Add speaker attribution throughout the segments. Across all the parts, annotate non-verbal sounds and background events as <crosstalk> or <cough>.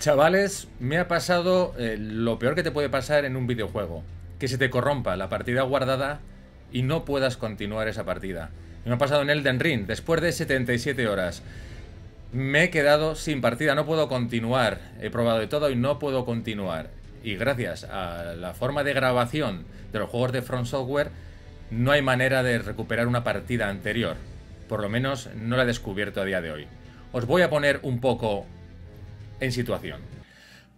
Speaker 1: Chavales, me ha pasado eh, lo peor que te puede pasar en un videojuego. Que se te corrompa la partida guardada y no puedas continuar esa partida. me ha pasado en Elden Ring, después de 77 horas. Me he quedado sin partida, no puedo continuar. He probado de todo y no puedo continuar. Y gracias a la forma de grabación de los juegos de Front Software, no hay manera de recuperar una partida anterior. Por lo menos no la he descubierto a día de hoy. Os voy a poner un poco en situación.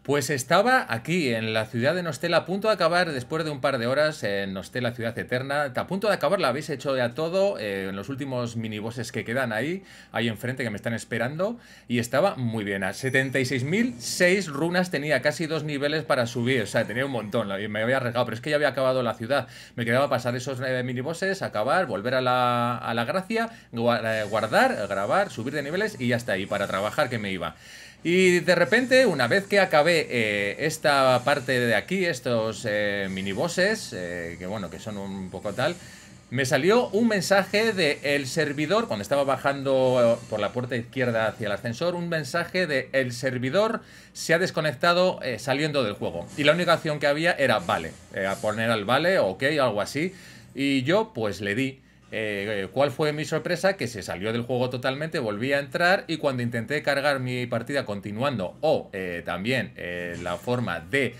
Speaker 1: Pues estaba aquí, en la ciudad de Nostela, a punto de acabar, después de un par de horas, en Nostela, Ciudad Eterna, a punto de acabar, la habéis hecho ya todo, eh, en los últimos minibosses que quedan ahí, ahí enfrente que me están esperando, y estaba muy bien, a 76.006 runas tenía, casi dos niveles para subir, o sea, tenía un montón, me había arriesgado, pero es que ya había acabado la ciudad, me quedaba pasar esos nueve minibosses, acabar, volver a la, a la gracia, eh, guardar, grabar, subir de niveles, y ya está, ahí para trabajar que me iba. Y de repente, una vez que acabé eh, esta parte de aquí, estos eh, minibosses, eh, que bueno, que son un poco tal, me salió un mensaje de el servidor, cuando estaba bajando eh, por la puerta izquierda hacia el ascensor, un mensaje de el servidor se ha desconectado saliendo del juego. Y la única opción que había era vale, a poner al vale, ok, algo así. Y yo pues le di. Eh, ¿Cuál fue mi sorpresa? Que se salió del juego totalmente, volví a entrar y cuando intenté cargar mi partida continuando o eh, también eh, la forma de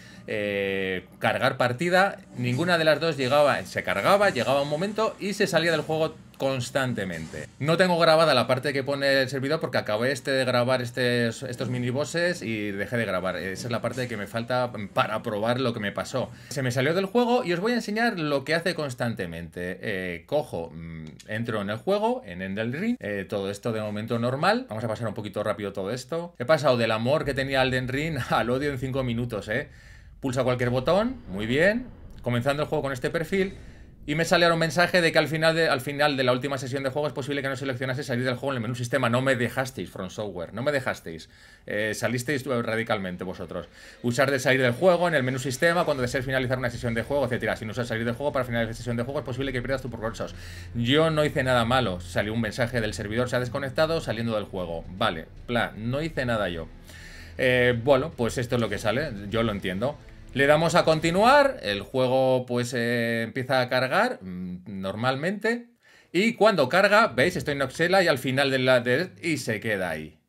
Speaker 1: cargar partida, ninguna de las dos llegaba, se cargaba, llegaba un momento y se salía del juego constantemente. No tengo grabada la parte que pone el servidor porque acabé este de grabar estos, mini minibosses y dejé de grabar. Esa es la parte que me falta para probar lo que me pasó. Se me salió del juego y os voy a enseñar lo que hace constantemente. Eh, cojo, mm, entro en el juego, en Endel Ring, eh, todo esto de momento normal. Vamos a pasar un poquito rápido todo esto. He pasado del amor que tenía Elden Ring <laughs> al odio en 5 minutos, ¿eh? Pulsa cualquier botón, muy bien. Comenzando el juego con este perfil, y me sale ahora un mensaje de que al final de, al final de la última sesión de juego es posible que no seleccionase salir del juego en el menú sistema. No me dejasteis, From Software. No me dejasteis. Eh, salisteis radicalmente vosotros. Usar de salir del juego en el menú sistema cuando desees finalizar una sesión de juego, etcétera. Si no usas salir del juego para finalizar la sesión de juego es posible que pierdas tu progresos. Yo no hice nada malo. Salió un mensaje del servidor, se ha desconectado saliendo del juego. Vale, plan, no hice nada yo. Eh, bueno, pues esto es lo que sale. Yo lo entiendo. Le damos a continuar, el juego pues eh, empieza a cargar mm, normalmente y cuando carga, veis, estoy en Oxela y al final del la y se queda ahí.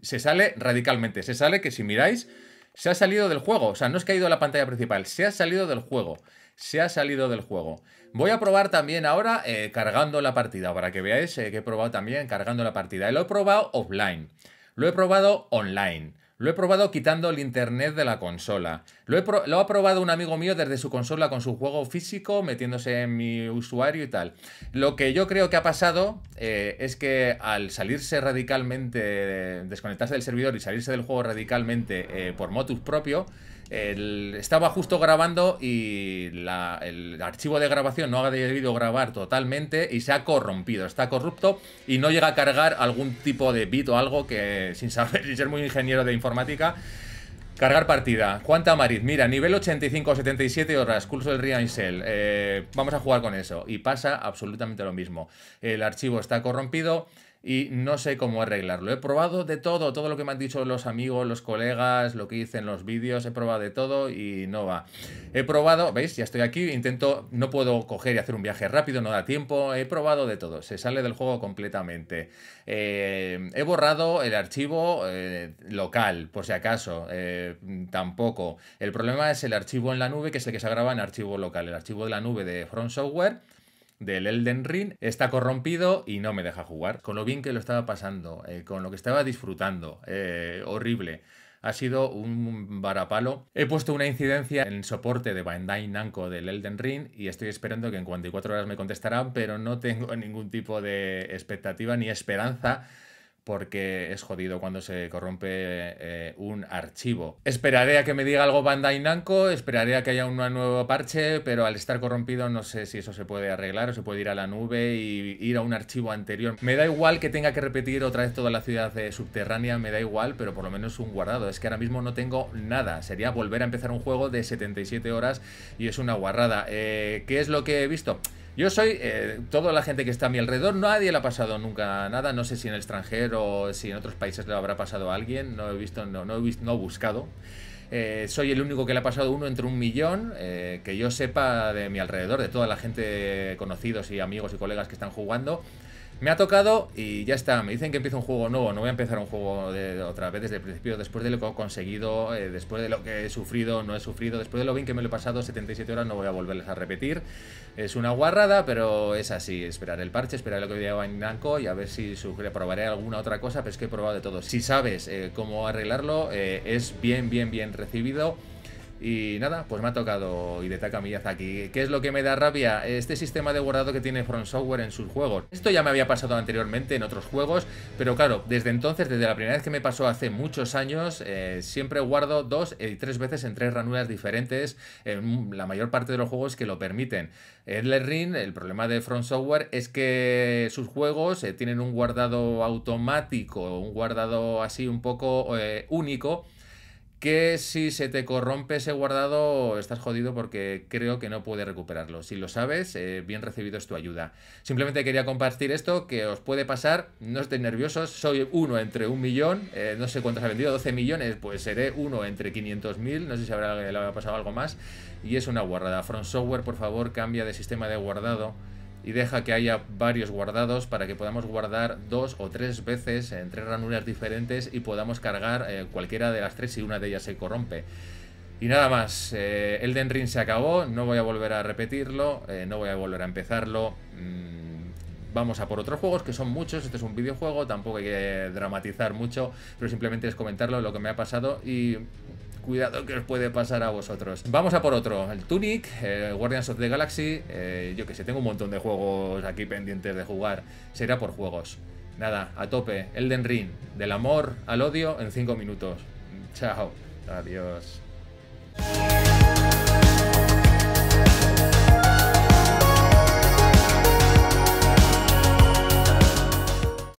Speaker 1: Se sale radicalmente, se sale que si miráis, se ha salido del juego, o sea, no es que ha ido a la pantalla principal, se ha salido del juego, se ha salido del juego. Voy a probar también ahora eh, cargando la partida, para que veáis eh, que he probado también cargando la partida. Lo he probado offline, lo he probado online. Lo he probado quitando el internet de la consola. Lo, he ha probado un amigo mío desde su consola con su juego físico, metiéndose en mi usuario y tal. Lo que yo creo que ha pasado eh, es que al salirse radicalmente, desconectarse del servidor y salirse del juego radicalmente eh, por motus propio, estaba justo grabando y el archivo de grabación no ha debido grabar totalmente y se ha corrompido, está corrupto y no llega a cargar algún tipo de bit o algo que sin saber, <laughs> ser muy ingeniero de información, informática. Cargar partida. Juan Tamariz, mira, nivel 85-77 horas, curso del Río Eh, vamos a jugar con eso. Y pasa absolutamente lo mismo. El archivo está corrompido y no sé cómo arreglarlo. He probado de todo, todo lo que me han dicho los amigos, los colegas, lo que hice en los vídeos, he probado de todo y no va. He probado, ¿veis? Ya estoy aquí, intento, no puedo coger y hacer un viaje rápido, no da tiempo, he probado de todo, se sale del juego completamente. Eh, he borrado el archivo eh, local, por si acaso, eh, tampoco. El problema es el archivo en la nube, que es el que se graba en archivo local. El archivo de la nube de Front Software del Elden Ring está corrompido y no me deja jugar. Con lo bien que lo estaba pasando, eh, con lo que estaba disfrutando, eh, horrible ha sido un varapalo. He puesto una incidencia en el soporte de Bandai Namco del Elden Ring y estoy esperando que en 44 horas me contestarán, pero no tengo <laughs> ningún tipo de expectativa ni esperanza porque es jodido cuando se corrompe eh, un archivo. Esperaré a que me diga algo Bandai Namco, esperaré a que haya un nuevo parche, pero al estar corrompido no sé si eso se puede arreglar o se puede ir a la nube y ir a un archivo anterior. Me da igual que tenga que repetir otra vez toda la ciudad eh, subterránea, me da igual, pero por lo menos un guardado. Es que ahora mismo no tengo nada. Sería volver a empezar un juego de 77 horas y es una guarrada. Eh, ¿Qué es lo que he visto? Yo soy, eh, toda la gente que está a mi alrededor, nadie le ha pasado nunca nada, no sé si en el extranjero, si en otros países le habrá pasado a alguien, no he visto, no, he, visto, no buscado. Eh, soy el único que le ha pasado uno entre un millón, eh, que yo sepa de mi alrededor, de toda la gente, conocidos y amigos y colegas que están jugando. Me ha tocado y ya está. Me dicen que empiezo un juego nuevo. No voy a empezar un juego de, otra vez desde el principio. Después de lo que he conseguido, eh, después de lo que he sufrido, no he sufrido, después de lo bien que me lo he pasado, 77 horas, no voy a volverles a repetir. Es una guarrada, pero es así. Esperar el parche, esperar lo que lleva en y a ver si sufre. Probaré alguna otra cosa, pero es que he probado de todo. Si sabes eh, cómo arreglarlo, eh, es bien, bien, bien recibido. Y nada, pues me ha tocado Hidetaka aquí ¿Qué es lo que me da rabia? Este sistema de guardado que tiene Front Software en sus juegos. Esto ya me había pasado anteriormente en otros juegos, pero claro, desde entonces, desde la primera vez que me pasó hace muchos años, eh, siempre guardo dos y tres veces en tres ranuras diferentes, en la mayor parte de los juegos que lo permiten. Elden Ring, el problema de Front Software es que sus juegos eh, tienen un guardado automático, un guardado así un poco eh, único, que si se te corrompe ese guardado estás jodido porque creo que no puede recuperarlo. Si lo sabes, eh, bien recibido es tu ayuda. Simplemente quería compartir esto que os puede pasar, no estéis nerviosos, soy uno entre un millón, eh, no sé cuántos ha vendido, 12 millones, pues seré uno entre 500.000, no sé si le habrá pasado algo más, y es una guardada. Front Software, por favor, cambia de sistema de guardado y deja que haya varios guardados para que podamos guardar dos o tres veces en eh, tres ranuras diferentes y podamos cargar eh, cualquiera de las tres si una de ellas se corrompe. Y nada más, eh, Elden Ring se acabó, no voy a volver a repetirlo, no voy a volver a empezarlo. Mm, vamos a por otros juegos, que son muchos, este es un videojuego, tampoco hay que dramatizar mucho, pero simplemente es comentarlo lo que me ha pasado y cuidado que os puede pasar a vosotros. Vamos a por otro, el Tunic, eh, Guardians of the Galaxy, eh, yo que sé, tengo un montón de juegos aquí pendientes de jugar, será por juegos. Nada, a tope, Elden Ring, del amor al odio en 5 minutos. Chao, adiós.